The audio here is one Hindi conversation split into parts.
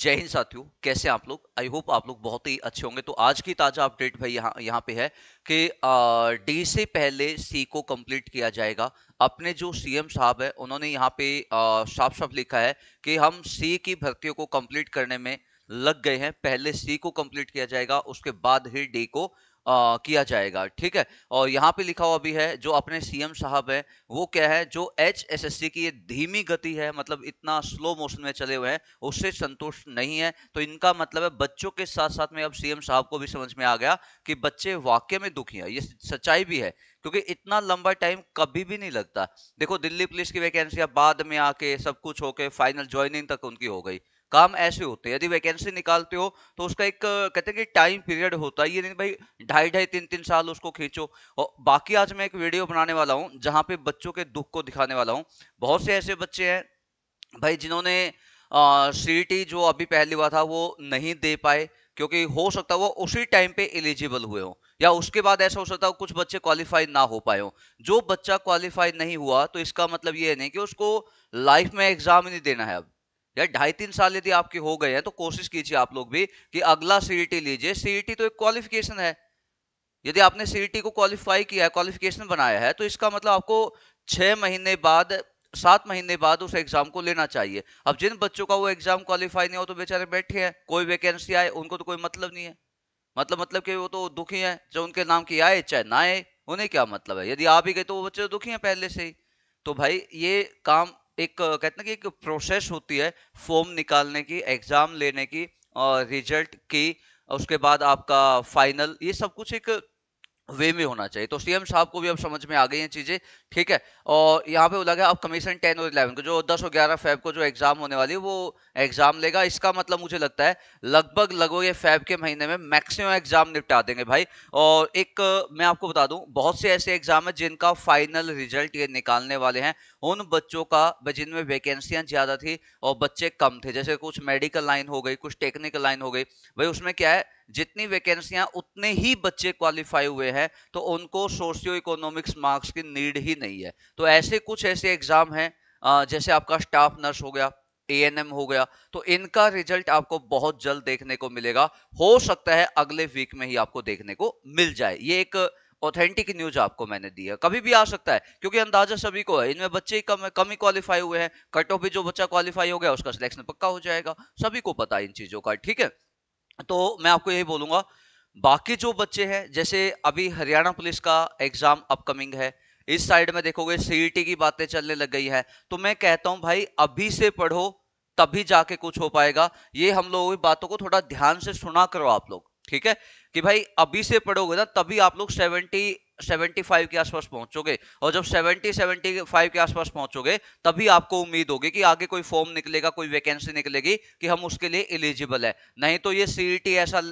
जय हिंद साथियों कैसे आप लोग आई होप आप लोग बहुत ही अच्छे होंगे तो आज की ताज़ा अपडेट भाई यहाँ यहाँ पे है कि डी से पहले सी को कंप्लीट किया जाएगा अपने जो सीएम साहब है उन्होंने यहाँ पे साफ साफ लिखा है कि हम सी की भर्तियों को कंप्लीट करने में लग गए हैं पहले सी को कंप्लीट किया जाएगा उसके बाद ही डी को आ, किया जाएगा ठीक है और यहाँ पे लिखा हुआ भी है जो अपने सीएम साहब है वो क्या है जो एच एस एस सी की ये धीमी गति है मतलब इतना स्लो मोशन में चले हुए हैं उससे संतुष्ट नहीं है तो इनका मतलब है बच्चों के साथ साथ में अब सीएम साहब को भी समझ में आ गया कि बच्चे वाक्य में दुखी हैं ये सच्चाई भी है क्योंकि इतना लंबा टाइम कभी भी नहीं लगता देखो दिल्ली पुलिस की वैकेंसियां बाद में आके सब कुछ होके फाइनल ज्वाइनिंग तक उनकी हो गई काम ऐसे होते हैं यदि वैकेंसी निकालते हो तो उसका एक कहते हैं कि टाइम पीरियड होता है ये नहीं भाई ढाई ढाई तीन तीन साल उसको खींचो और बाकी आज मैं एक वीडियो बनाने वाला हूँ जहाँ पे बच्चों के दुख को दिखाने वाला हूँ बहुत से ऐसे बच्चे हैं भाई जिन्होंने सी e जो अभी पहली बार था वो नहीं दे पाए क्योंकि हो सकता वो उसी टाइम पे एलिजिबल हुए हो या उसके बाद ऐसा हो सकता है कुछ बच्चे क्वालिफाई ना हो पाए हो जो बच्चा क्वालिफाई नहीं हुआ तो इसका मतलब ये नहीं कि उसको लाइफ में एग्जाम ही नहीं देना है अब यार ढाई तीन साल यदि आपके हो गए हैं तो कोशिश कीजिए आप लोग भी कि अगला सीईटी e लीजिए सीईटी e तो एक क्वालिफिकेशन है यदि आपने सीईटी e को क्वालिफाई किया है क्वालिफिकेशन बनाया है तो इसका मतलब आपको छः महीने बाद सात महीने बाद उस एग्जाम को लेना चाहिए अब जिन बच्चों का वो एग्जाम क्वालिफाई नहीं हो तो बेचारे बैठे हैं कोई वैकेंसी आए उनको तो कोई मतलब नहीं है मतलब मतलब कि वो तो दुखी हैं जो उनके नाम की आए चाहे ना आए उन्हें क्या मतलब है यदि आप भी गए तो वो बच्चे तो दुखी हैं पहले से ही तो भाई ये काम एक कहते हैं कि एक प्रोसेस होती है फॉर्म निकालने की एग्जाम लेने की और रिजल्ट की उसके बाद आपका फाइनल ये सब कुछ एक वे में होना चाहिए तो सीएम साहब को भी अब समझ में आ गई हैं चीजें ठीक है और यहाँ पे बोला गया अब कमीशन टेन और इलेवन को जो दस और ग्यारह फैब को जो एग्जाम होने वाली है वो एग्जाम लेगा इसका मतलब मुझे लगता है लगभग लगभग ये फैब के महीने में मैक्सिमम एग्जाम निपटा देंगे भाई और एक मैं आपको बता दूं बहुत से ऐसे एग्जाम है जिनका फाइनल रिजल्ट ये निकालने वाले हैं उन बच्चों का जिनमें वैकेंसियां ज्यादा थी और बच्चे कम थे जैसे कुछ मेडिकल लाइन हो गई कुछ टेक्निकल लाइन हो गई भाई उसमें क्या है जितनी वैकेंसियां उतने ही बच्चे क्वालिफाई हुए हैं तो उनको सोशियो इकोनॉमिक्स मार्क्स की नीड ही नहीं है तो ऐसे कुछ ऐसे एग्जाम हैं जैसे आपका स्टाफ नर्स हो गया एएनएम हो गया तो इनका रिजल्ट आपको बहुत जल्द देखने को मिलेगा हो सकता है अगले वीक में ही आपको देखने को मिल जाए ये एक ऑथेंटिक न्यूज आपको मैंने दी है कभी भी आ सकता है क्योंकि अंदाजा सभी को है इनमें बच्चे कम है कम ही क्वालिफाई हुए हैं कट ऑफ भी जो बच्चा क्वालिफाई हो गया उसका सिलेक्शन पक्का हो जाएगा सभी को पता है इन चीजों का ठीक है तो मैं आपको यही बोलूंगा बाकी जो बच्चे हैं जैसे अभी हरियाणा पुलिस का एग्जाम अपकमिंग है इस साइड में देखोगे सीईटी e की बातें चलने लग गई है तो मैं कहता हूं भाई अभी से पढ़ो तभी जाके कुछ हो पाएगा ये हम लोगों की बातों को थोड़ा ध्यान से सुना करो आप लोग ठीक है कि भाई अभी से पढ़ोगे ना तभी आप लोग सेवेंटी 75 के आसपास पहुंचोगे और जब 70 75 के आसपास पहुंचोगे तभी आपको उम्मीद होगी कि आगे कोई फॉर्म निकलेगा कोई वैकेंसी निकलेगी कि हम उसके लिए एलिजिबल है नहीं तो ये सीईटी e ऐसा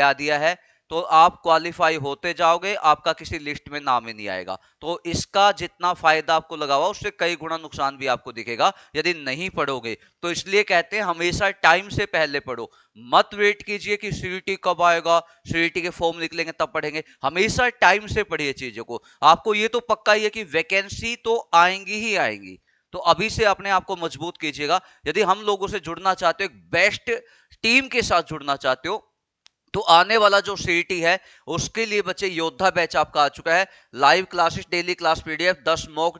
ला दिया है तो आप क्वालिफाई होते जाओगे आपका किसी लिस्ट में नाम ही नहीं आएगा तो इसका जितना फायदा आपको लगा हुआ उससे कई गुना नुकसान भी आपको दिखेगा यदि नहीं पढ़ोगे तो इसलिए कहते हैं हमेशा टाइम से पहले पढ़ो मत वेट कीजिए कि सी कब आएगा सी के फॉर्म निकलेंगे तब पढ़ेंगे हमेशा टाइम से पढ़िए चीजों को आपको ये तो पक्का ही है कि वैकेंसी तो आएंगी ही आएंगी तो अभी से अपने आप को मजबूत कीजिएगा यदि हम लोगों से जुड़ना चाहते हो एक बेस्ट टीम के साथ जुड़ना चाहते हो तो आने वाला जो सीईटी है उसके लिए बच्चे योद्धा बैच आपका आ चुका है live classes daily class PDF 10 mock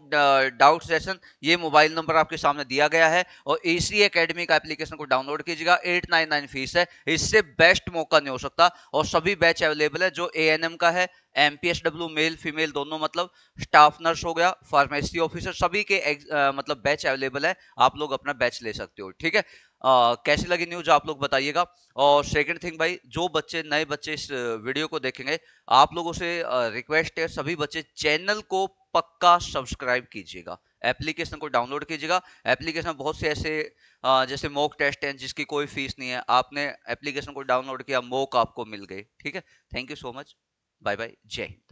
doubt session ये मोबाइल नंबर आपके सामने दिया गया है और एसी एकेडमी का एप्लीकेशन को डाउनलोड कीजिएगा 899 फीस है इससे बेस्ट मौका नहीं हो सकता और सभी बैच अवेलेबल है जो ए का है एम मेल फीमेल दोनों मतलब स्टाफ नर्स हो गया फार्मेसी ऑफिसर सभी के आ, मतलब बैच अवेलेबल है आप लोग अपना बैच ले सकते हो ठीक है आ, कैसी लगी न्यूज आप लोग बताइएगा और सेकंड थिंग भाई जो बच्चे नए बच्चे इस वीडियो को देखेंगे आप लोगों से रिक्वेस्ट है सभी बच्चे चैनल को पक्का सब्सक्राइब कीजिएगा एप्लीकेशन को डाउनलोड कीजिएगा एप्लीकेशन बहुत से ऐसे जैसे मोक टेस्ट हैं जिसकी कोई फीस नहीं है आपने एप्लीकेशन को डाउनलोड किया मोक आपको मिल गई ठीक है thank you so much Bye bye. Jay.